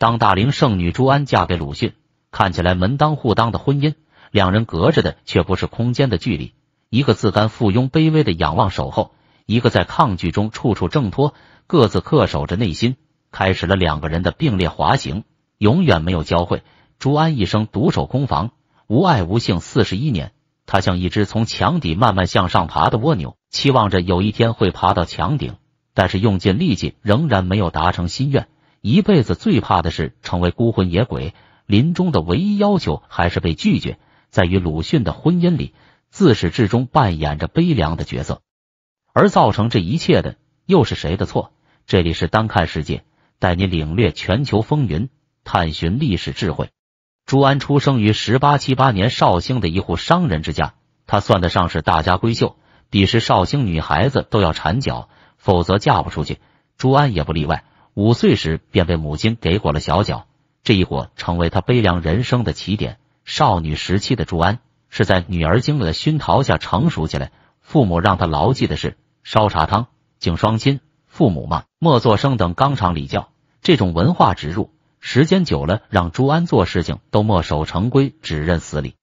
当大龄剩女朱安嫁给鲁迅，看起来门当户当的婚姻，两人隔着的却不是空间的距离。一个自甘附庸卑微的仰望守候，一个在抗拒中处处挣脱，各自恪守着内心，开始了两个人的并列滑行，永远没有交汇。朱安一生独守空房，无爱无性四十一年，她像一只从墙底慢慢向上爬的蜗牛，期望着有一天会爬到墙顶，但是用尽力气仍然没有达成心愿。一辈子最怕的是成为孤魂野鬼，临终的唯一要求还是被拒绝。在与鲁迅的婚姻里，自始至终扮演着悲凉的角色，而造成这一切的又是谁的错？这里是单看世界，带你领略全球风云，探寻历史智慧。朱安出生于十八七八年绍兴的一户商人之家，他算得上是大家闺秀。彼时绍兴女孩子都要缠脚，否则嫁不出去，朱安也不例外。五岁时便被母亲给裹了小脚，这一裹成为他悲凉人生的起点。少女时期的朱安是在《女儿经》的熏陶下成熟起来。父母让他牢记的是烧茶汤、敬双亲、父母骂、莫作声等纲常礼教。这种文化植入时间久了，让朱安做事情都墨守成规，只认死理，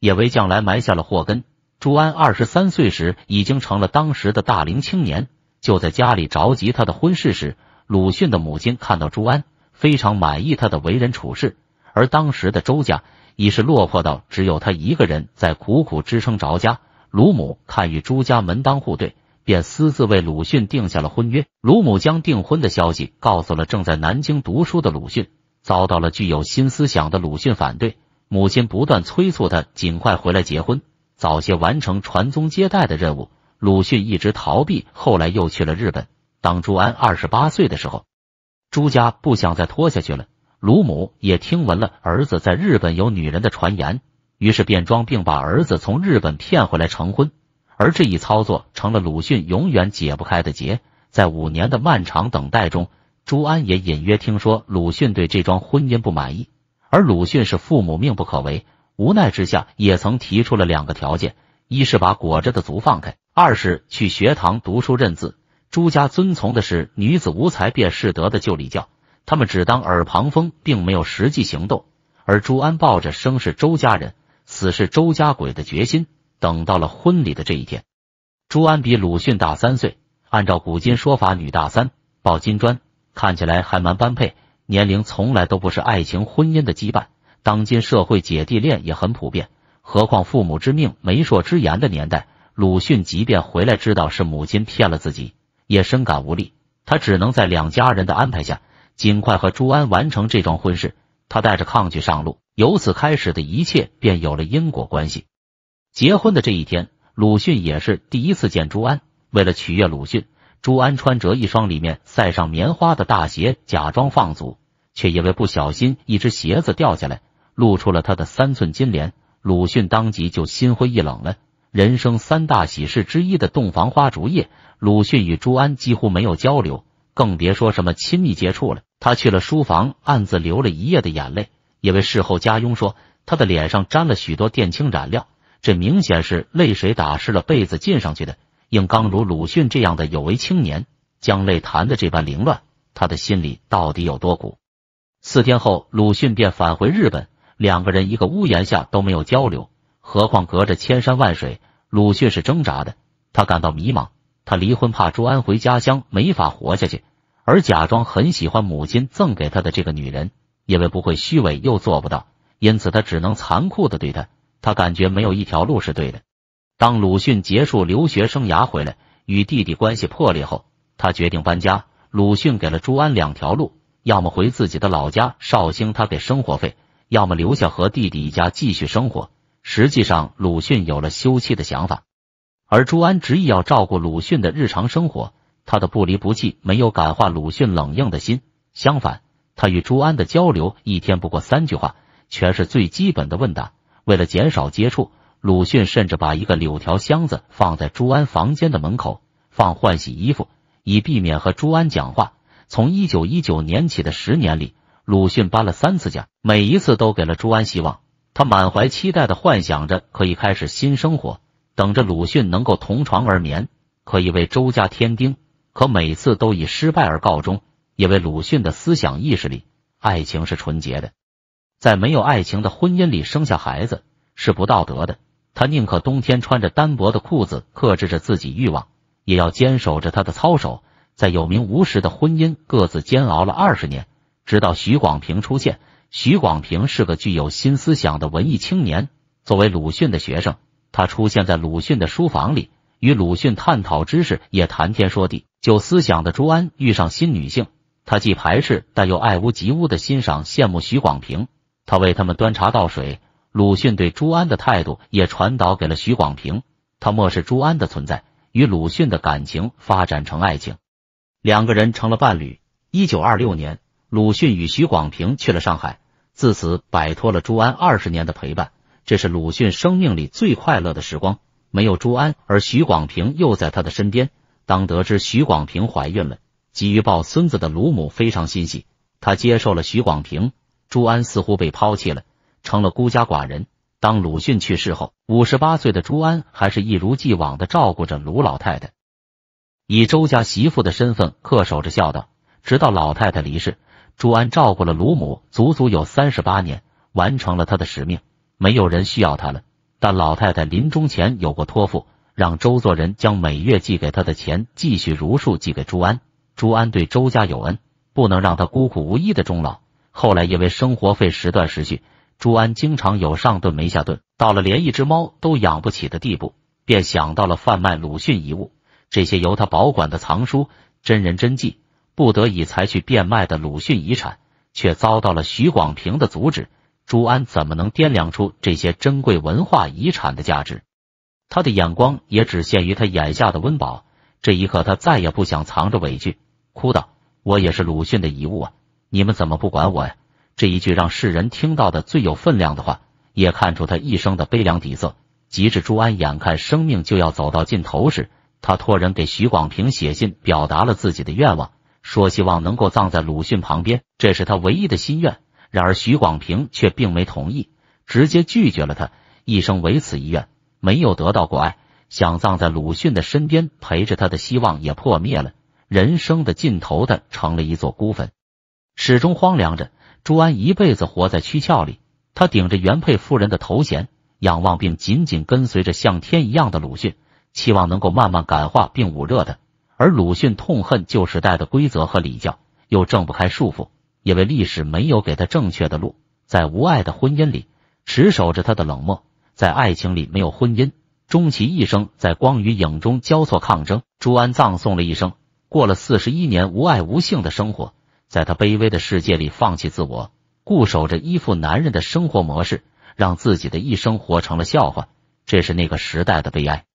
也为将来埋下了祸根。朱安二十三岁时已经成了当时的大龄青年，就在家里着急他的婚事时。鲁迅的母亲看到朱安，非常满意他的为人处事，而当时的周家已是落魄到只有他一个人在苦苦支撑着家。鲁母看与朱家门当户对，便私自为鲁迅定下了婚约。鲁母将订婚的消息告诉了正在南京读书的鲁迅，遭到了具有新思想的鲁迅反对。母亲不断催促他尽快回来结婚，早些完成传宗接代的任务。鲁迅一直逃避，后来又去了日本。当朱安二十八岁的时候，朱家不想再拖下去了。鲁母也听闻了儿子在日本有女人的传言，于是便装病把儿子从日本骗回来成婚。而这一操作成了鲁迅永远解不开的结。在五年的漫长等待中，朱安也隐约听说鲁迅对这桩婚姻不满意。而鲁迅是父母命不可违，无奈之下也曾提出了两个条件：一是把裹着的足放开，二是去学堂读书认字。朱家遵从的是女子无才便是德的旧礼教，他们只当耳旁风，并没有实际行动。而朱安抱着生是周家人，死是周家鬼的决心，等到了婚礼的这一天。朱安比鲁迅大三岁，按照古今说法，女大三抱金砖，看起来还蛮般配。年龄从来都不是爱情婚姻的羁绊，当今社会姐弟恋也很普遍。何况父母之命、媒妁之言的年代，鲁迅即便回来知道是母亲骗了自己。也深感无力，他只能在两家人的安排下，尽快和朱安完成这桩婚事。他带着抗拒上路，由此开始的一切便有了因果关系。结婚的这一天，鲁迅也是第一次见朱安。为了取悦鲁迅，朱安穿着一双里面塞上棉花的大鞋，假装放足，却因为不小心一只鞋子掉下来，露出了他的三寸金莲。鲁迅当即就心灰意冷了。人生三大喜事之一的洞房花烛夜，鲁迅与朱安几乎没有交流，更别说什么亲密接触了。他去了书房，暗自流了一夜的眼泪。因为事后家佣说，他的脸上沾了许多靛青染料，这明显是泪水打湿了被子浸上去的。硬刚如鲁迅这样的有为青年，将泪弹的这般凌乱，他的心里到底有多苦？四天后，鲁迅便返回日本，两个人一个屋檐下都没有交流。何况隔着千山万水，鲁迅是挣扎的。他感到迷茫，他离婚怕朱安回家乡没法活下去，而假装很喜欢母亲赠给他的这个女人，因为不会虚伪又做不到，因此他只能残酷的对待。他感觉没有一条路是对的。当鲁迅结束留学生涯回来，与弟弟关系破裂后，他决定搬家。鲁迅给了朱安两条路：要么回自己的老家绍兴，他给生活费；要么留下和弟弟一家继续生活。实际上，鲁迅有了休妻的想法，而朱安执意要照顾鲁迅的日常生活。他的不离不弃没有感化鲁迅冷硬的心，相反，他与朱安的交流一天不过三句话，全是最基本的问答。为了减少接触，鲁迅甚至把一个柳条箱子放在朱安房间的门口，放换洗衣服，以避免和朱安讲话。从一九一九年起的十年里，鲁迅搬了三次家，每一次都给了朱安希望。他满怀期待的幻想着可以开始新生活，等着鲁迅能够同床而眠，可以为周家添丁。可每次都以失败而告终，因为鲁迅的思想意识里，爱情是纯洁的，在没有爱情的婚姻里生下孩子是不道德的。他宁可冬天穿着单薄的裤子克制着自己欲望，也要坚守着他的操守，在有名无实的婚姻各自煎熬了二十年，直到徐广平出现。徐广平是个具有新思想的文艺青年。作为鲁迅的学生，他出现在鲁迅的书房里，与鲁迅探讨知识，也谈天说地。旧思想的朱安遇上新女性，他既排斥但又爱屋及乌的欣赏、羡慕徐广平。他为他们端茶倒水。鲁迅对朱安的态度也传导给了徐广平，他漠视朱安的存在，与鲁迅的感情发展成爱情，两个人成了伴侣。一九二六年，鲁迅与徐广平去了上海。自此摆脱了朱安二十年的陪伴，这是鲁迅生命里最快乐的时光。没有朱安，而徐广平又在他的身边。当得知徐广平怀孕了，急于抱孙子的卢母非常欣喜，她接受了徐广平。朱安似乎被抛弃了，成了孤家寡人。当鲁迅去世后，五十八岁的朱安还是一如既往的照顾着卢老太太，以周家媳妇的身份恪守着孝道，直到老太太离世。朱安照顾了鲁母足足有三十八年，完成了他的使命。没有人需要他了，但老太太临终前有过托付，让周作人将每月寄给他的钱继续如数寄给朱安。朱安对周家有恩，不能让他孤苦无依的终老。后来因为生活费时断时续，朱安经常有上顿没下顿，到了连一只猫都养不起的地步，便想到了贩卖鲁迅遗物。这些由他保管的藏书、真人真迹。不得已才去变卖的鲁迅遗产，却遭到了徐广平的阻止。朱安怎么能掂量出这些珍贵文化遗产的价值？他的眼光也只限于他眼下的温饱。这一刻，他再也不想藏着委屈，哭道：“我也是鲁迅的遗物啊！你们怎么不管我呀？”这一句让世人听到的最有分量的话，也看出他一生的悲凉底色。及至朱安眼看生命就要走到尽头时，他托人给徐广平写信，表达了自己的愿望。说希望能够葬在鲁迅旁边，这是他唯一的心愿。然而徐广平却并没同意，直接拒绝了他。一生唯此一愿，没有得到过爱，想葬在鲁迅的身边，陪着他的希望也破灭了。人生的尽头，的成了一座孤坟，始终荒凉着。朱安一辈子活在躯壳里，他顶着原配夫人的头衔，仰望并紧紧跟随着像天一样的鲁迅，期望能够慢慢感化并捂热他。而鲁迅痛恨旧时代的规则和礼教，又挣不开束缚，因为历史没有给他正确的路。在无爱的婚姻里，持守着他的冷漠；在爱情里没有婚姻，终其一生在光与影中交错抗争。朱安葬送了一生，过了四十一年无爱无性的生活，在他卑微的世界里放弃自我，固守着依附男人的生活模式，让自己的一生活成了笑话。这是那个时代的悲哀。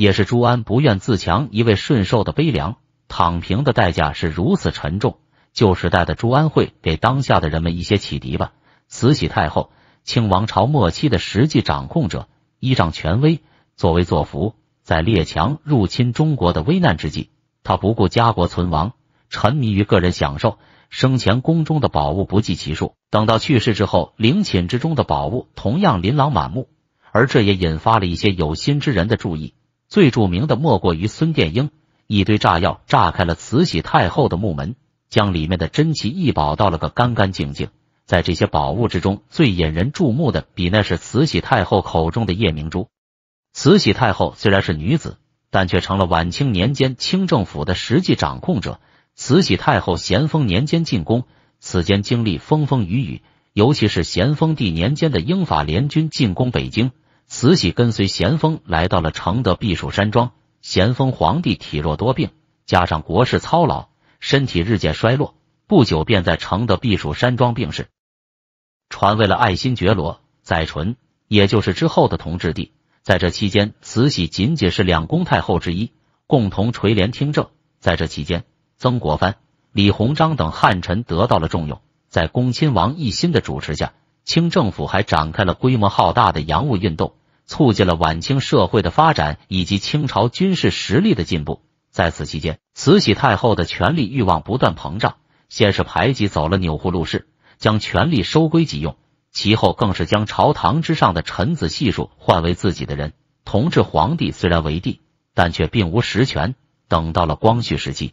也是朱安不愿自强，一味顺受的悲凉，躺平的代价是如此沉重。旧时代的朱安会给当下的人们一些启迪吧。慈禧太后，清王朝末期的实际掌控者，依仗权威，作威作福。在列强入侵中国的危难之际，他不顾家国存亡，沉迷于个人享受。生前宫中的宝物不计其数，等到去世之后，陵寝之中的宝物同样琳琅满目。而这也引发了一些有心之人的注意。最著名的莫过于孙殿英，一堆炸药炸开了慈禧太后的墓门，将里面的珍奇异宝倒了个干干净净。在这些宝物之中，最引人注目的，比那是慈禧太后口中的夜明珠。慈禧太后虽然是女子，但却成了晚清年间清政府的实际掌控者。慈禧太后咸丰年间进宫，此间经历风风雨雨，尤其是咸丰帝年间的英法联军进攻北京。慈禧跟随咸丰来到了承德避暑山庄。咸丰皇帝体弱多病，加上国事操劳，身体日渐衰落，不久便在承德避暑山庄病逝，传位了爱新觉罗载淳，也就是之后的同治帝。在这期间，慈禧仅仅是两宫太后之一，共同垂帘听政。在这期间，曾国藩、李鸿章等汉臣得到了重用。在恭亲王奕欣的主持下，清政府还展开了规模浩大的洋务运动。促进了晚清社会的发展以及清朝军事实力的进步。在此期间，慈禧太后的权力欲望不断膨胀，先是排挤走了钮祜禄氏，将权力收归己用；其后更是将朝堂之上的臣子系数换为自己的人。同治皇帝虽然为帝，但却并无实权。等到了光绪时期，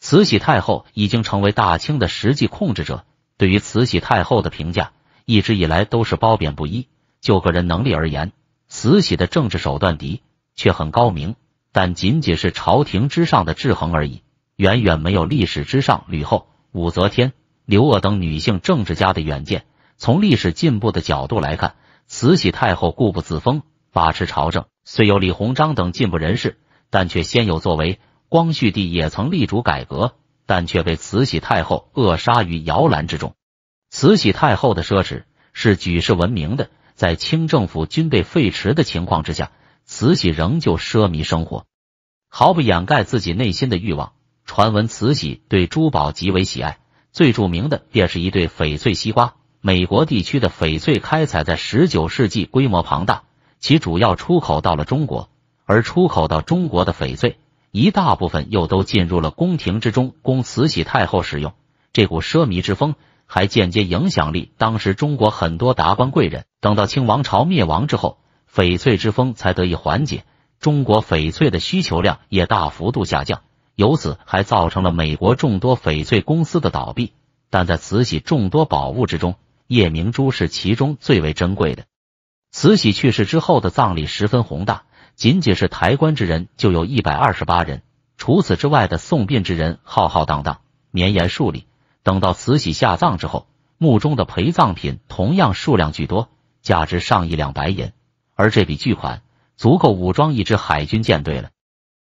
慈禧太后已经成为大清的实际控制者。对于慈禧太后的评价，一直以来都是褒贬不一。就个人能力而言，慈禧的政治手段的却很高明，但仅仅是朝廷之上的制衡而已，远远没有历史之上吕后、武则天、刘娥等女性政治家的远见。从历史进步的角度来看，慈禧太后固步自封，把持朝政，虽有李鸿章等进步人士，但却鲜有作为。光绪帝也曾力主改革，但却被慈禧太后扼杀于摇篮之中。慈禧太后的奢侈是举世闻名的。在清政府军备废弛的情况之下，慈禧仍旧奢靡生活，毫不掩盖自己内心的欲望。传闻慈禧对珠宝极为喜爱，最著名的便是一对翡翠西瓜。美国地区的翡翠开采在十九世纪规模庞大，其主要出口到了中国，而出口到中国的翡翠，一大部分又都进入了宫廷之中，供慈禧太后使用。这股奢靡之风。还间接影响力当时中国很多达官贵人。等到清王朝灭亡之后，翡翠之风才得以缓解，中国翡翠的需求量也大幅度下降。由此还造成了美国众多翡翠公司的倒闭。但在慈禧众多宝物之中，夜明珠是其中最为珍贵的。慈禧去世之后的葬礼十分宏大，仅仅是抬棺之人就有一百二十八人，除此之外的送殡之人浩浩荡荡，绵延数里。等到慈禧下葬之后，墓中的陪葬品同样数量巨多，价值上亿两白银，而这笔巨款足够武装一支海军舰队了。